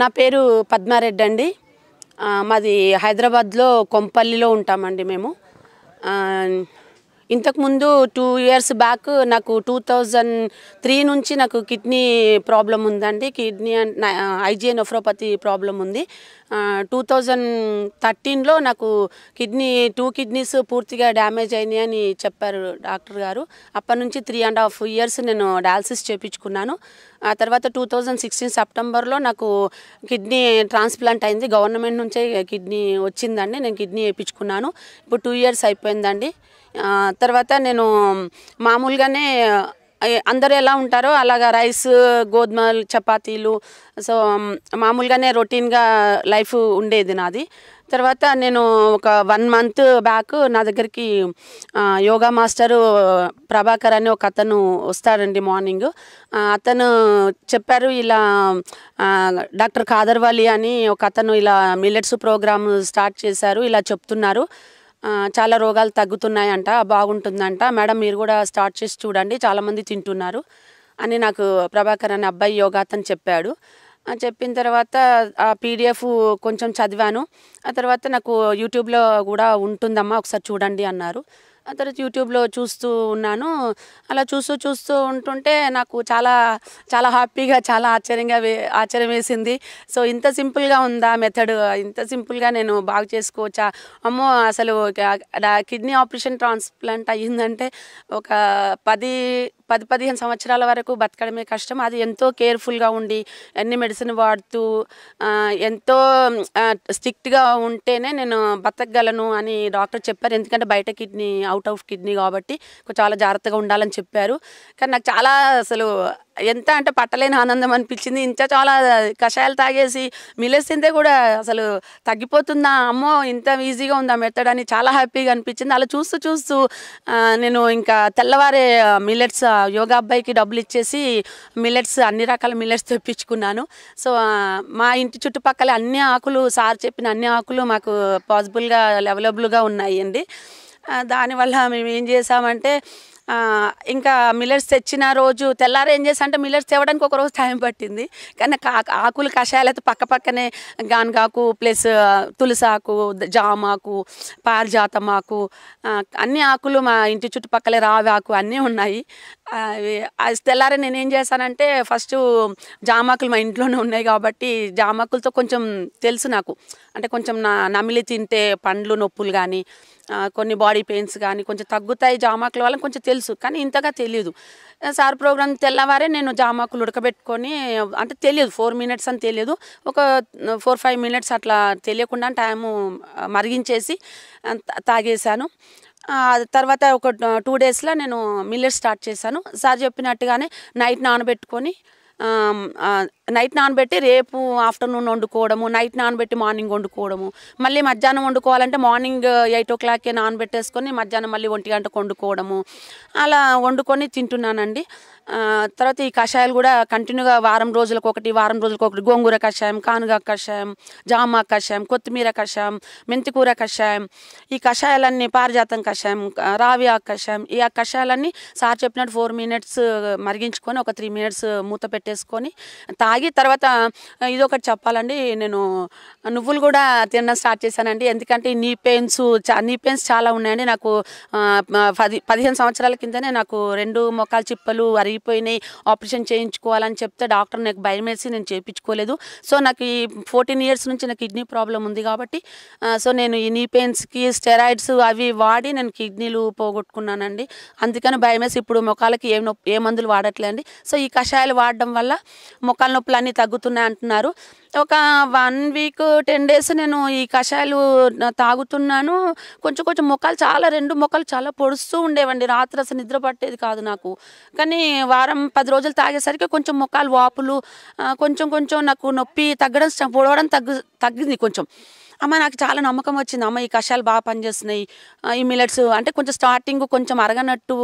నా పేరు పద్మారెడ్డి అండి మాది హైదరాబాద్లో కొంపల్లిలో ఉంటామండి మేము ఇంతకుముందు టూ ఇయర్స్ బ్యాక్ నాకు టూ థౌజండ్ త్రీ నుంచి నాకు కిడ్నీ ప్రాబ్లం ఉందండి కిడ్నీ అండ్ ఐజిఎనోఫ్రోపతి ప్రాబ్లం ఉంది టూ థౌజండ్ థర్టీన్లో నాకు కిడ్నీ టూ కిడ్నీస్ పూర్తిగా డ్యామేజ్ అయినాయి అని చెప్పారు డాక్టర్ గారు అప్పటి నుంచి త్రీ అండ్ హాఫ్ ఇయర్స్ నేను డయాలసిస్ చేయించుకున్నాను ఆ తర్వాత టూ థౌజండ్ సిక్స్టీన్ సెప్టెంబర్లో నాకు కిడ్నీ ట్రాన్స్ప్లాంట్ అయింది గవర్నమెంట్ నుంచే కిడ్నీ వచ్చిందండి నేను కిడ్నీ వేయించుకున్నాను ఇప్పుడు టూ ఇయర్స్ అయిపోయిందండి తర్వాత నేను మామూలుగానే అందరూ ఎలా ఉంటారో అలాగ రైస్ గోధుమలు చపాతీలు సో మామూలుగానే రొటీన్గా లైఫ్ ఉండేది నాది తర్వాత నేను ఒక వన్ మంత్ బ్యాక్ నా దగ్గరికి యోగా మాస్టరు ప్రభాకర్ అని ఒక అతను వస్తాడండి మార్నింగ్ అతను చెప్పారు ఇలా డాక్టర్ కాదర్వాలి అని ఒక అతను ఇలా మిల్లెట్స్ ప్రోగ్రాము స్టార్ట్ చేశారు ఇలా చెప్తున్నారు చాలా రోగాలు తగ్గుతున్నాయంట బాగుంటుందంట మేడం మీరు కూడా స్టార్ట్ చేసి చూడండి చాలామంది తింటున్నారు అని నాకు ప్రభాకర్ అనే అబ్బాయి యోగా అతను చెప్పాడు చెప్పిన తర్వాత ఆ పీడిఎఫ్ కొంచెం చదివాను ఆ తర్వాత నాకు యూట్యూబ్లో కూడా ఉంటుందమ్మా ఒకసారి చూడండి అన్నారు ఆ తర్వాత యూట్యూబ్లో చూస్తూ ఉన్నాను అలా చూస్తూ చూస్తూ ఉంటుంటే నాకు చాలా చాలా హ్యాపీగా చాలా ఆశ్చర్యంగా ఆశ్చర్యం వేసింది సో ఇంత సింపుల్గా ఉందా మెథడ్ ఇంత సింపుల్గా నేను బాగు చేసుకోవచ్చా అమ్మో అసలు కిడ్నీ ఆపరేషన్ ట్రాన్స్ప్లాంట్ అయ్యిందంటే ఒక పది పది పదిహేను సంవత్సరాల వరకు బతకడమే కష్టం అది ఎంతో కేర్ఫుల్గా ఉండి అన్ని మెడిసిన్ వాడుతూ ఎంతో స్ట్రిక్ట్గా ఉంటేనే నేను బతకగలను అని డాక్టర్ చెప్పారు ఎందుకంటే బయట కిడ్నీ అవుట్ ఆఫ్ కిడ్నీ కాబట్టి చాలా జాగ్రత్తగా ఉండాలని చెప్పారు కానీ నాకు చాలా అసలు ఎంత అంటే పట్టలేని ఆనందం అనిపించింది ఇంత చాలా కషాయాలు తాగేసి మిలేసిందే కూడా అసలు తగ్గిపోతుందా అమ్మో ఇంత ఈజీగా ఉందా మెత్తడని చాలా హ్యాపీగా అనిపించింది అలా చూస్తూ చూస్తూ నేను ఇంకా తెల్లవారే మిల్లెట్స్ యోగా అబ్బాయికి డబ్బులు ఇచ్చేసి మిల్లెట్స్ అన్ని రకాల మిల్లెట్స్ తెప్పించుకున్నాను సో మా ఇంటి చుట్టుపక్కల అన్ని ఆకులు సార్ చెప్పిన అన్ని ఆకులు మాకు పాసిబుల్గా అవైలబుల్గా ఉన్నాయి అండి దానివల్ల మేము ఏం చేసామంటే ఇంకా మిల్లర్స్ తెచ్చిన రోజు తెల్లారు ఏం చేస్తా అంటే మిల్లర్స్ తేవడానికి ఒక రోజు టైం పట్టింది కానీ ఆకులు కషాయాలతో పక్క పక్కనే గాన్గాకు ప్లస్ ఆకు జామాకు పారిజాతం ఆకు అన్ని ఆకులు మా ఇంటి చుట్టుపక్కల రావి ఆకు అన్నీ ఉన్నాయి అది తెల్లారి నేనేం చేశానంటే ఫస్ట్ జామాకులు మా ఇంట్లోనే ఉన్నాయి కాబట్టి జామాకులతో కొంచెం తెలుసు నాకు అంటే కొంచెం నా నమిలి తింటే పండ్లు నొప్పులు కానీ కొన్ని బాడీ పెయిన్స్ కానీ కొంచెం తగ్గుతాయి జామాకుల వల్ల కొంచెం తెలుసు కానీ ఇంతగా తెలియదు సార్ ప్రోగ్రామ్ తెల్లవారే నేను జామాకులు ఉడకబెట్టుకొని అంటే తెలియదు ఫోర్ మినిట్స్ అని తెలియదు ఒక ఫోర్ ఫైవ్ మినిట్స్ అట్లా తెలియకుండా టైము మరిగించేసి తాగేశాను తర్వాత ఒక టూ డేస్లో నేను మిల్లెట్ స్టార్ట్ చేశాను సార్ చెప్పినట్టుగానే నైట్ నానబెట్టుకొని నైట్ నానబెట్టి రేపు ఆఫ్టర్నూన్ వండుకోవడము నైట్ నానబెట్టి మార్నింగ్ వండుకోవడము మళ్ళీ మధ్యాహ్నం వండుకోవాలంటే మార్నింగ్ ఎయిట్ ఓ క్లాక్కి నానబెట్టేసుకొని మధ్యాహ్నం మళ్ళీ ఒంటి గంటకు వండుకోవడము అలా వండుకొని తింటున్నానండి తర్వాత ఈ కషాయాలు కూడా కంటిన్యూగా వారం రోజులకు ఒకటి వారం రోజులకు ఒకటి గోంగూర కషాయం కానుగ కషాయం జామ కషాయం కొత్తిమీర కషాయం మెంతికూర కషాయం ఈ కషాయాలన్నీ పారిజాతం కషాయం రావి ఆ కషాయం ఈ ఆ కషాయాలన్నీ సార్ చెప్పినట్టు ఫోర్ మినిట్స్ మరిగించుకొని ఒక త్రీ మినిట్స్ మూత పెట్టేసుకొని తాగి తర్వాత ఇది ఒకటి చెప్పాలండి నేను నువ్వులు కూడా తినడం స్టార్ట్ చేశానండి ఎందుకంటే నీ పెయిన్స్ నీ పెయిన్స్ చాలా ఉన్నాయండి నాకు పది పదిహేను సంవత్సరాల కిందనే నాకు రెండు మొక్కలు చిప్పలు అరి అరిగిపోయినాయి ఆపరేషన్ చేయించుకోవాలని చెప్తే డాక్టర్ నాకు భయం వేసి నేను చేయించుకోలేదు సో నాకు ఈ ఫోర్టీన్ ఇయర్స్ నుంచి నాకు కిడ్నీ ప్రాబ్లం ఉంది కాబట్టి సో నేను ఈ నీ పెయిన్స్కి స్టెరాయిడ్స్ అవి వాడి నేను కిడ్నీలు పోగొట్టుకున్నానండి అందుకని భయం వేసి ఇప్పుడు ముఖాలకి ఏ నొప్పి ఏ మందులు వాడట్లేండి సో ఈ కషాయాలు వాడడం వల్ల ముఖాల నొప్పులు అన్నీ తగ్గుతున్నాయి అంటున్నారు ఒక వన్ వీక్ టెన్ డేస్ నేను ఈ కషాయాలు తాగుతున్నాను కొంచెం కొంచెం మొక్కలు చాలా రెండు మొక్కలు చాలా పొడుస్తూ ఉండేవండి రాత్రి అసలు నిద్ర పట్టేది కాదు నాకు కానీ వారం పది రోజులు తాగేసరికి కొంచెం మొక్కలు వాపులు కొంచెం కొంచెం నాకు నొప్పి తగ్గడం పొడవడం తగ్గు తగ్గింది కొంచెం అమ్మ నాకు చాలా నమ్మకం వచ్చింది అమ్మ ఈ కషాయాలు బాగా పనిచేస్తున్నాయి ఈ మిలెట్స్ అంటే కొంచెం స్టార్టింగ్ కొంచెం అరగనట్టు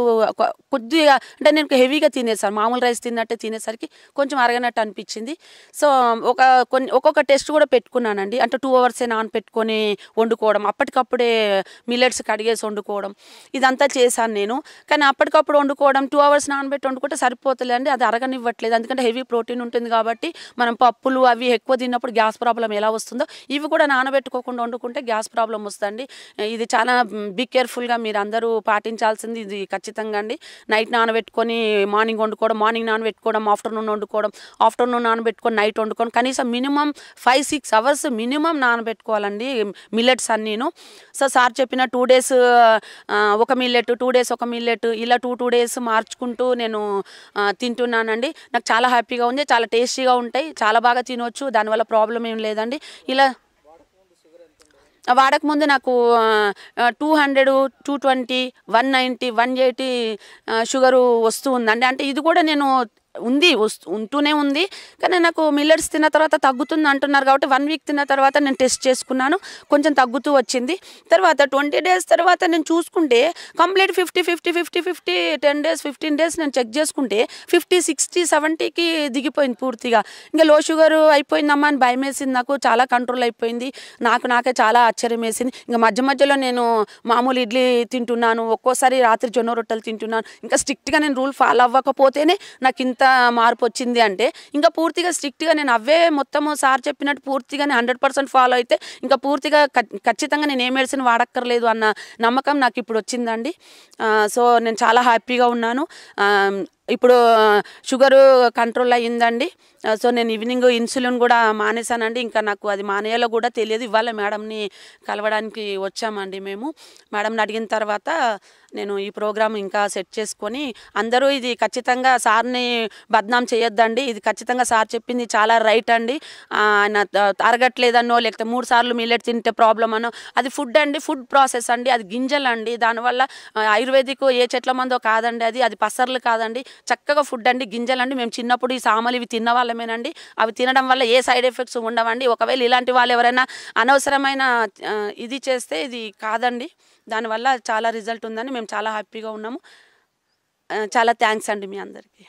కొద్దిగా అంటే నేను హెవీగా తినేసాను మామూలు రైస్ తిన్నట్టే తినేసరికి కొంచెం అరగనట్టు అనిపించింది సో ఒక కొన్ని ఒక్కొక్క టెస్ట్ కూడా పెట్టుకున్నానండి అంటే టూ అవర్సే నాన్ పెట్టుకొని వండుకోవడం అప్పటికప్పుడే మిల్లెట్స్ కడిగేసి వండుకోవడం ఇదంతా చేశాను నేను కానీ అప్పటికప్పుడు వండుకోవడం టూ అవర్స్ నానబెట్టి వండుకుంటే సరిపోతలేండి అది అరగనివ్వట్లేదు ఎందుకంటే హెవీ ప్రోటీన్ ఉంటుంది కాబట్టి మనం పప్పులు అవి ఎక్కువ తిన్నప్పుడు గ్యాస్ ప్రాబ్లం ఎలా వస్తుందో ఇవి కూడా నానబెట్టు పెట్టుకోకుండా వండుకుంటే గ్యాస్ ప్రాబ్లం వస్తుంది ఇది చాలా బీ కేర్ఫుల్గా మీరు అందరూ పాటించాల్సింది ఇది ఖచ్చితంగా అండి నైట్ నానబెట్టుకొని మార్నింగ్ వండుకోవడం మార్నింగ్ నానబెట్టుకోవడం ఆఫ్టర్నూన్ వండుకోవడం ఆఫ్టర్నూన్ నానబెట్టుకొని నైట్ వండుకోవడం కనీసం minimum five six hours minimum నానబెట్టుకోవాలండి మిల్లెట్స్ అన్నీను సో సార్ చెప్పిన టూ డేస్ ఒక మిల్లెట్ టూ డేస్ ఒక మిల్లెట్ ఇలా టూ టూ డేస్ మార్చుకుంటూ నేను తింటున్నానండి నాకు చాలా హ్యాపీగా ఉంది చాలా టేస్టీగా ఉంటాయి చాలా బాగా తినవచ్చు దానివల్ల ప్రాబ్లం ఏం లేదండి ఇలా వాడకముందు నాకు two hundred two twenty one ninety one eighty sugar వస్తూ ఉందండి అంటే ఇది కూడా నేను ఉంది ఉంటూనే ఉంది కానీ నాకు మిల్లర్స్ తిన్న తర్వాత తగ్గుతుంది అంటున్నారు కాబట్టి వన్ వీక్ తిన్న తర్వాత నేను టెస్ట్ చేసుకున్నాను కొంచెం తగ్గుతూ వచ్చింది తర్వాత ట్వంటీ డేస్ తర్వాత నేను చూసుకుంటే complete fifty fifty fifty fifty ten days fifteen days నేను చెక్ చేసుకుంటే ఫిఫ్టీ సిక్స్టీ సెవెంటీకి దిగిపోయింది పూర్తిగా ఇంకా లో షుగర్ అయిపోయిందమ్మా అని భయం వేసింది నాకు చాలా కంట్రోల్ అయిపోయింది నాకు నాకే చాలా ఆశ్చర్యం వేసింది ఇంకా మధ్య మధ్యలో నేను మామూలు ఇడ్లీ తింటున్నాను ఒక్కోసారి రాత్రి జొన్న రొట్టెలు తింటున్నాను ఇంకా స్ట్రిక్ట్గా నేను రూల్ ఫాలో అవ్వకపోతేనే నాకు ఇంత ఎంత మార్పు వచ్చింది అంటే ఇంకా పూర్తిగా స్ట్రిక్ట్గా నేను అవే మొత్తం సార్ చెప్పినట్టు పూర్తిగా నేను హండ్రెడ్ పర్సెంట్ ఫాలో అయితే ఇంకా పూర్తిగా ఖచ్చితంగా నేను ఏ మెడిసిన్ వాడక్కర్లేదు అన్న నమ్మకం నాకు ఇప్పుడు వచ్చిందండి సో నేను చాలా హ్యాపీగా ఉన్నాను ఇప్పుడు షుగరు కంట్రోల్ అయ్యిందండి సో నేను ఈవినింగ్ ఇన్సులిన్ కూడా మానేశానండి ఇంకా నాకు అది మానేయాలో కూడా తెలియదు ఇవాళ మేడంని కలవడానికి వచ్చామండి మేము మేడంని అడిగిన తర్వాత నేను ఈ ప్రోగ్రామ్ ఇంకా సెట్ చేసుకొని అందరూ ఇది ఖచ్చితంగా సార్ని బద్నాం చేయొద్దండి ఇది ఖచ్చితంగా సార్ చెప్పింది చాలా రైట్ అండి ఆయన తరగట్లేదనో లేకపోతే మూడు సార్లు మిల్లెట్ తింటే ప్రాబ్లం అనో అది ఫుడ్ అండి ఫుడ్ ప్రాసెస్ అండి అది గింజలు అండి దానివల్ల ఆయుర్వేదిక్ ఏ చెట్ల మందో కాదండి అది అది పసర్లు కాదండి చక్కగా ఫుడ్ అండి గింజలు అండి మేము చిన్నప్పుడు ఈ సామలు ఇవి తిన్నవాళ్ళమేనండి అవి తినడం వల్ల ఏ సైడ్ ఎఫెక్ట్స్ ఉండవండి ఒకవేళ ఇలాంటి వాళ్ళు ఎవరైనా అనవసరమైన ఇది చేస్తే ఇది కాదండి దానివల్ల చాలా రిజల్ట్ ఉందని మేము చాలా హ్యాపీగా ఉన్నాము చాలా థ్యాంక్స్ అండి మీ అందరికీ